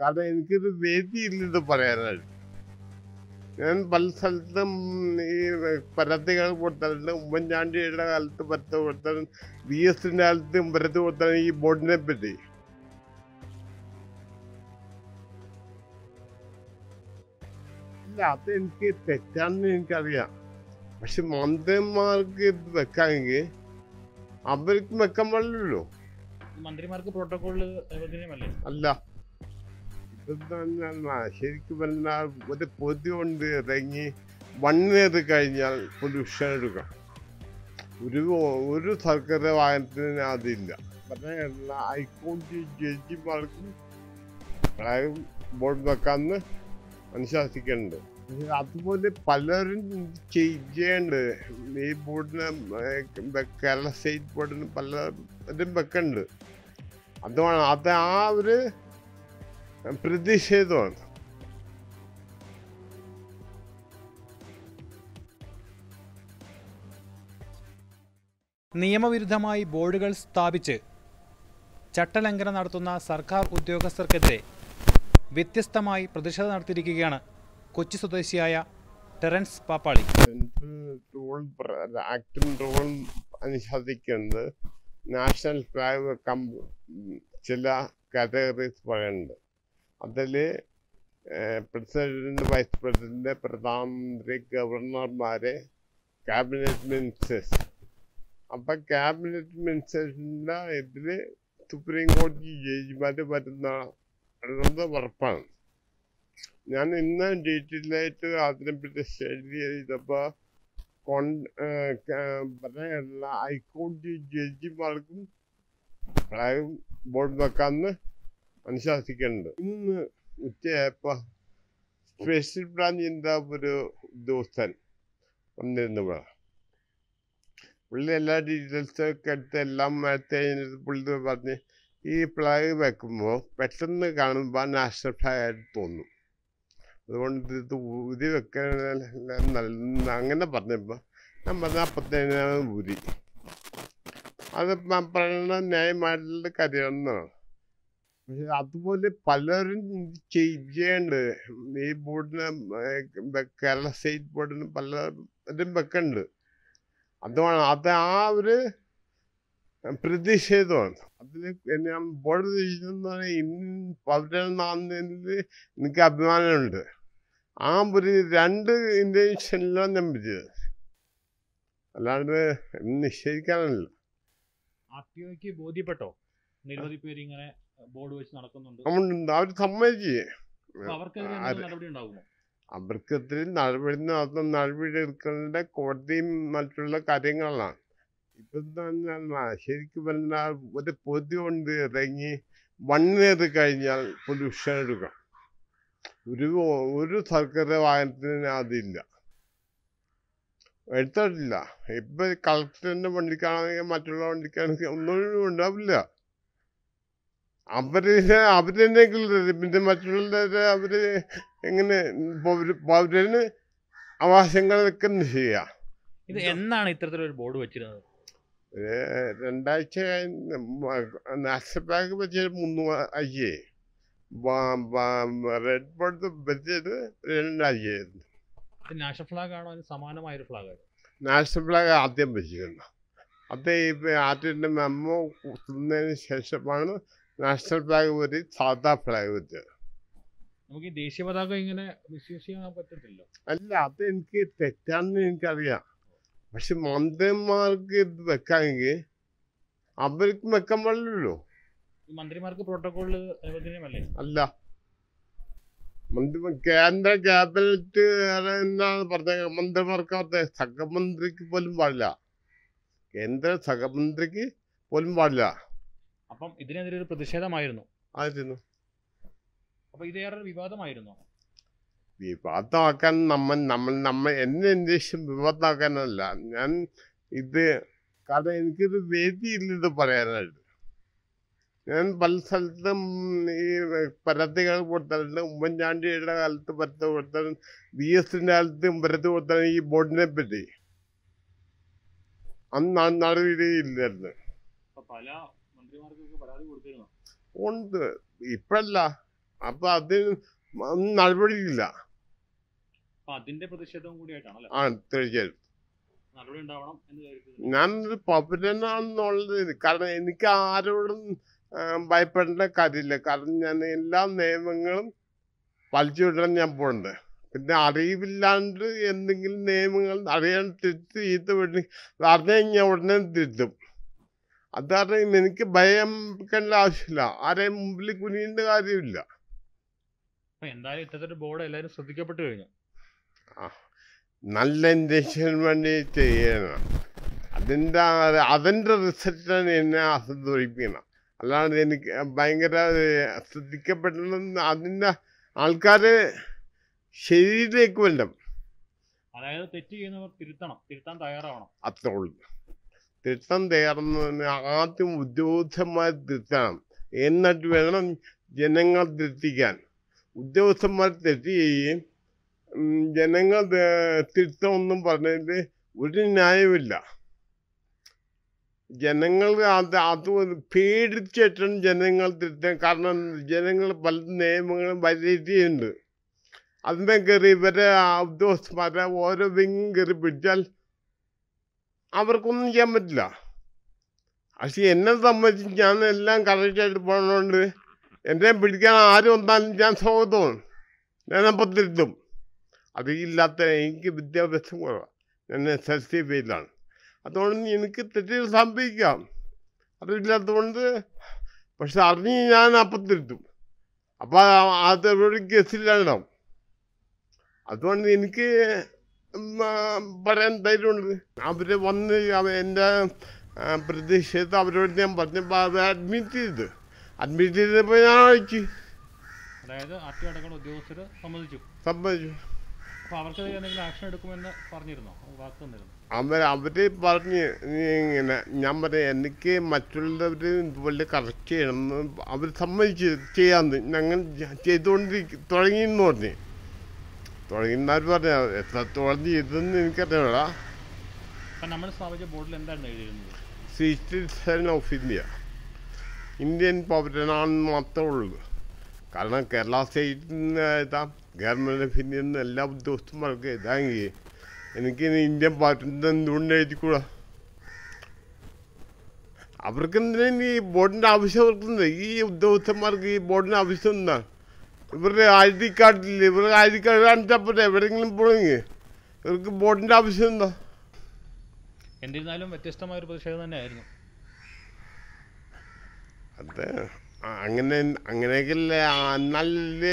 കാരണം എനിക്കൊരു വേദിയില്ലെന്ന് പറയാനായിട്ട് ഞാൻ പല സ്ഥലത്തും ഈ പരാതികൾ കൊടുത്തിട്ടുണ്ട് ഉമ്മൻചാണ്ടിയുടെ കാലത്ത് പരത്ത് കൊടുത്തിട്ടുണ്ട് വി എസിൻ്റെ കാലത്തും പരത്ത് കൊടുത്താണ് ഈ ബോർഡിനെ പറ്റി ഇല്ല അത് എനിക്ക് തെറ്റാണെന്ന് എനിക്കറിയാം പക്ഷെ മന്ത്രിമാർക്ക് ഇത് വെക്കാമെങ്കിൽ അവർക്ക് വെക്കാൻ പാടില്ലല്ലോ മന്ത്രിമാർക്ക് പ്രോട്ടോകോൾ അല്ല എന്ന് ശരിക്കും പറഞ്ഞാൽ ഒരു പൊതി കൊണ്ട് ഇറങ്ങി വൺ ഇയർ കഴിഞ്ഞാൽ പൊല്യൂഷൻ എടുക്കണം ഒരു ഒരു സർക്കാർ വാഹനത്തിന് അതില്ല പറഞ്ഞ ഹൈക്കോടതി ജഡ്ജിമാർക്കും അതായത് ബോർഡ് വെക്കാമെന്ന് അനുശാസിക്കുന്നുണ്ട് അതുപോലെ പലരും ചെയ്യേണ്ടത് ഈ ബോർഡിന് കേരള സ്റ്റേറ്റ് ബോർഡിന് പലരും വെക്കേണ്ടത് അതുമാണ് അത് ആ ഒരു I'm don't. നിയമവിരുദ്ധമായി ബോർഡുകൾ സ്ഥാപിച്ച് ചട്ടലംഘനം നടത്തുന്ന സർക്കാർ ഉദ്യോഗസ്ഥർക്കെതിരെ വ്യത്യസ്തമായി പ്രതിഷേധം നടത്തിയിരിക്കുകയാണ് കൊച്ചി സ്വദേശിയായ ടെറൻസ് പാപ്പാളി ആക്ടും അനുശാസിക്കുന്നത് നാഷണൽ ഫ്ലാഗ് ചില കാറ്റഗറീസ് പറയുന്നുണ്ട് അതിൽ പ്രസിഡന്റ് വൈസ് പ്രസിഡന്റ് പ്രധാനമന്ത്രി ഗവർണർമാർ ക്യാബിനറ്റ് മിനിസ്റ്റേഴ്സ് അപ്പം ക്യാബിനറ്റ് മിനിസ്റ്റേഴ്സിൻ്റെ ഇതിൽ സുപ്രീം കോടതി ജഡ്ജിമാർ വരുന്ന ഉറപ്പാണ് ഞാൻ ഇന്ന് ഡീറ്റെയിൽ ആയിട്ട് അതിനെപ്പറ്റി സ്റ്റഡി ചെയ്തപ്പോൾ പറയാനുള്ള ഹൈക്കോടതി ജഡ്ജിമാർക്കും ബോർഡ് വെക്കാമെന്ന് അനുശാസിക്കേണ്ടത് ഇന്ന് ഉച്ചയായപ്പോൾ സ്പെഷ്യൽ ബ്രാഞ്ചിൻ്റെ ഒരു ഉദ്യോഗസ്ഥൻ വന്നിരുന്നു ഇവിടെ പുള്ളി എല്ലാ ഡീറ്റെയിൽസും ഒക്കെ എടുത്ത് എല്ലാം എടുത്ത് കഴിഞ്ഞിട്ട് പുള്ളി പറഞ്ഞ് ഈ ഫ്ലാഗ് വെക്കുമ്പോൾ പെട്ടെന്ന് കാണുമ്പോൾ നാഷണൽ ഫ്ലാഗ് ആയിട്ട് തോന്നും അതുകൊണ്ട് ഇത് ഊതി വെക്കാൻ നല്ല അങ്ങനെ പറഞ്ഞപ്പോൾ ഞാൻ പറഞ്ഞ അപ്പത്തേനാണ് ഊരി അത് പറയുന്നത് ന്യായമായിട്ടുള്ള കാര്യമെന്നാണ് അതുപോലെ പലരും ചെയ്യേണ്ടത് ഈ ബോർഡിന് കേരള സ്റ്റേറ്റ് ബോർഡിന് പലരും വെക്കണ്ട് അതുമാണ് അത് ആ ഒരു പ്രതിഷേധമാണ് അതിൽ ഞാൻ ബോർഡ് ചെയ്യുന്ന ഇന്ന് പൗരനാണെന്നതിൽ എനിക്ക് അഭിമാനമുണ്ട് ആ ഒരു രണ്ട് ഇൻറ്റൻഷനിലാണ് ഞാൻ പറ്റിയത് അല്ലാണ്ട് നിശ്ചയിക്കാനല്ല ആർ ടി ഒക്ക് ബോധ്യപ്പെട്ടോ നിരവധി പേര് ഇങ്ങനെ ബോർഡ് വെച്ച് നടക്കുന്നുണ്ട് അവർ സമ്മതിച്ച് അവർക്കെതിരെ നടപടി നടത്തുന്ന എടുക്കേണ്ട കോടതിയും മറ്റുള്ള കാര്യങ്ങളാണ് ഇപ്പം ശരിക്കും പറഞ്ഞാൽ ഒരു പൊതു കൊണ്ട് ഇറങ്ങി മണ്ണേത് കഴിഞ്ഞാൽ പൊല്യൂഷൻ എടുക്കാം ഒരു ഒരു സർക്കാർ വാഹനത്തിന് അതില്ല എടുത്തിട്ടില്ല ഇപ്പൊ കളക്ടറിന്റെ വണ്ടിക്കാണെങ്കിൽ മറ്റുള്ള വണ്ടിക്കാണെങ്കിൽ ഒന്നും ഉണ്ടാവില്ല അവര് അവരെന്നെങ്കിലും പിന്നെ മറ്റുള്ളവരെ അവര് എങ്ങനെ പൗരന് ആവാസങ്ങളൊക്കെ ചെയ്യാം ഇത് എന്നാണ് ഇത്തരത്തിലൊരു ബോർഡ് വെച്ചിരുന്നത് രണ്ടാഴ്ച നാഷണൽ ബാങ്ക് വെച്ചത് അയ്യേ റെഡ് ബോർഡ് വെച്ചത് രണ്ടാഴ്ചയായിരുന്നു നാഷണൽ ഫ്ലാഗ് ആണോ അതിന് സമാനമായ ഒരു ഫ്ലാഗ് നാഷണൽ ഫ്ലാഗ് ആദ്യം വെച്ചിരുന്നു അത് ഇപ്പം ആറ്റിൻ്റെ മെമ്മോ കുത്തുന്നതിന് ശേഷമാണ് നാഷണൽ ഫ്ലാഗ് പോരി സാധാ ഫ്ലാഗ് പോരി നമുക്ക് ദേശീയ പതാക ഇങ്ങനെ മിസ്യൂസ് ചെയ്യാൻ അല്ല അത് എനിക്ക് തെറ്റാണെന്ന് എനിക്കറിയാം പക്ഷെ മന്ത്രിമാർക്ക് ഇത് വെക്കാമെങ്കിൽ അവർക്ക് വെക്കാൻ പാടില്ലല്ലോ മന്ത്രിമാർക്ക് പ്രോട്ടോകോള് അനുവദനീയമല്ലേ അല്ല മന്ത്രി കേന്ദ്ര ക്യാബിനറ്റ് എന്നാണ് പറഞ്ഞത് മന്ത്രിമാർക്ക് സഹമന്ത്രിക്ക് പോലും പാടില്ല കേന്ദ്ര സഹമന്ത്രിക്ക് പോലും പാടില്ല അപ്പം ഇതിനെതിരെ ഒരു പ്രതിഷേധമായിരുന്നു അപ്പൊ ഇത് ഏറെ വിവാദമായിരുന്നു വിവാദമാക്കാൻ നമ്മൾ നമ്മൾ നമ്മൾ എന്നെ ഉദ്ദേശം വിവാദമാക്കാനല്ല ഞാൻ ഇത് കാരണം എനിക്കിത് വേദിയില്ല ഇത് പറയാനായിട്ട് ഞാൻ പല സ്ഥലത്തും ഈ പരത്തികൾ കൊടുത്തിട്ടുണ്ട് ഉമ്മൻചാണ്ടിയുടെ കാലത്ത് പരത്ത് കൊടുത്തിട്ടുണ്ട് വി എസിന്റെ കാലത്ത് പരത്ത് കൊടുത്താണ് ഈ ബോർഡിനെ പറ്റി അന്ന് നടപടിയില്ലായിരുന്നു പല ഉണ്ട് ഇപ്പല്ല അപ്പൊ അത് നടപടി ഇല്ല ഞാൻ കൂടിയായിട്ടാണല്ലേ പൗരനാണെന്നുള്ളത് കാരണം എനിക്ക് ആരോടും ഭയപ്പെടേണ്ട കാര്യമില്ല കാരണം ഞാൻ എല്ലാ നിയമങ്ങളും വലിച്ചുവിടാൻ ഞാൻ പോകണ്ടേ പിന്നെ അറിവില്ലാണ്ട് എന്തെങ്കിലും നിയമങ്ങൾ അറിയാൻ തിരുത്തി ഈത്ത് വിടണമെങ്കിൽ അറിഞ്ഞാൽ ഞാൻ ഉടനെ തിരുത്തും അത് കാരണം എനിക്ക് ഭയം കണ്ട ആവശ്യമില്ല ആരെയും മുമ്പിൽ കുനിയേണ്ട കാര്യമില്ല എന്തായാലും ഇത്തരത്തിലൊരു ബോർഡ് എല്ലാവരും ശ്രദ്ധിക്കപ്പെട്ടു കഴിഞ്ഞു നല്ല ഇൻഡക്ഷന് വേണ്ടി ചെയ്യണം അതിൻ്റെ അതിൻ്റെ റിസൾട്ടാണ് എന്നെ അസന്തുഷിപ്പിക്കണം അല്ലാണ്ട് എനിക്ക് ഭയങ്കര ശ്രദ്ധിക്കപ്പെടണം അതിൻ്റെ ആൾക്കാരെ ശരീരത്തിലേക്ക് വേണ്ട അതായത് തെറ്റ് ചെയ്യുന്നവർ തിരുത്തണം തിരുത്താൻ തയ്യാറാവണം അത്രേ ഉള്ളൂ തിട്ടം തേർന്ന് ആദ്യം ഉദ്യോഗസ്ഥന്മാർ തിരുത്തണം എന്നിട്ട് വേണം ജനങ്ങൾ തിരുത്തിക്കാൻ ഉദ്യോഗസ്ഥന്മാർ തെറ്റുകയും ജനങ്ങൾ ഒന്നും പറഞ്ഞതിൽ ഒരു ന്യായമില്ല ജനങ്ങൾ അത് അത് പേടിച്ചിട്ടാണ് ജനങ്ങൾ തിരുത്താൻ കാരണം ജനങ്ങൾ പല നിയമങ്ങളും വരേറ്റിയുണ്ട് അതിനെ കയറി ഇവരെ ഉദ്യോഗസ്ഥന്മാരെ ഓരോ വിങ് കയറി പിടിച്ചാൽ അവർക്കൊന്നും ചെയ്യാൻ പറ്റില്ല പക്ഷെ എന്നെ സംബന്ധിച്ച് ഞാൻ എല്ലാം കറക്റ്റായിട്ട് പോകുന്നതുകൊണ്ട് എന്നെ പിടിക്കാൻ ആരും വന്നാലും ഞാൻ സ്വാഗതവും ഞാൻ അപ്പം തിരുത്തും അതില്ലാത്ത എനിക്ക് വിദ്യാഭ്യാസം കുറവാണ് ഞാൻ എസ് എസ് സി ഫെയിലാണ് അതുകൊണ്ട് എനിക്ക് തെറ്റുകൾ സംഭവിക്കാം അതില്ലാത്തതുകൊണ്ട് പക്ഷെ അറിഞ്ഞ് ഞാൻ അപ്പം തിരുത്തും അപ്പോൾ അത് കേസിലാണ് അതുകൊണ്ട് എനിക്ക് പറയാൻ ധൈര്യമുണ്ട് അവർ വന്ന് എൻ്റെ പ്രതീക്ഷയത്ത് അവരോട് ഞാൻ പറഞ്ഞു അഡ്മിറ്റ് ചെയ്ത് അഡ്മിറ്റ് ചെയ്തപ്പോൾ ഞാൻ അയച്ചു അവര് അവര് പറഞ്ഞ് ഇങ്ങനെ ഞാൻ പറയാം എനിക്ക് മറ്റുള്ളവർ ഇതുപോലെ കറക്റ്റ് ചെയ്യണം അവർ സമ്മതിച്ച് ചെയ്യാന്ന് ഞങ്ങൾ ചെയ്തുകൊണ്ടിരിക്കും തുടങ്ങിയെന്ന് പറഞ്ഞു തുടങ്ങിന്നാർ പറഞ്ഞ എത്രത്തോളം ചെയ്തെന്ന് എനിക്കറിഞ്ഞോടാ സിറ്റിസൺ ഓഫ് ഇന്ത്യ ഇന്ത്യൻ പൗരനാണെന്ന് മാത്രമേ ഉള്ളൂ കാരണം കേരള സ്റ്റേറ്റിൽ നിന്ന് എഴുതാം ഗവൺമെൻറ് ഓഫ് ഇന്ത്യ നിന്ന് എല്ലാ ഉദ്യോഗസ്ഥന്മാർക്കും എഴുതാമെങ്കിൽ എനിക്ക് ഇന്ത്യൻ പൗരത്വം എന്തുകൊണ്ട് എഴുതിക്കൂട അവർക്ക് എന്തിനാ ഈ ബോർഡിൻ്റെ ആവശ്യം അവർക്കുണ്ട് ഈ ഉദ്യോഗസ്ഥന്മാർക്ക് ഈ ബോർഡിൻ്റെ ആവശ്യം എന്താണ് ഇവരുടെ ഐ ഡി കാർഡില്ല ഇവർക്ക് ഐ ഡി കാർഡ് കാണിച്ചാൽ പോരെ എവിടെയെങ്കിലും ഇവർക്ക് ബോർഡിൻ്റെ ആവശ്യം എന്താ എന്നിരുന്നാലും വ്യത്യസ്തമായ ഒരു പ്രതിഷേധം തന്നെയായിരുന്നു അതെ അങ്ങനെ അങ്ങനെയൊക്കെ നല്ല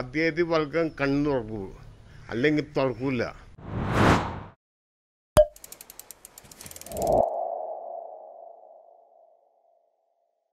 അധികാരി പലർക്കും കണ്ണു തുറക്കൂ അല്ലെങ്കിൽ തുറക്കൂല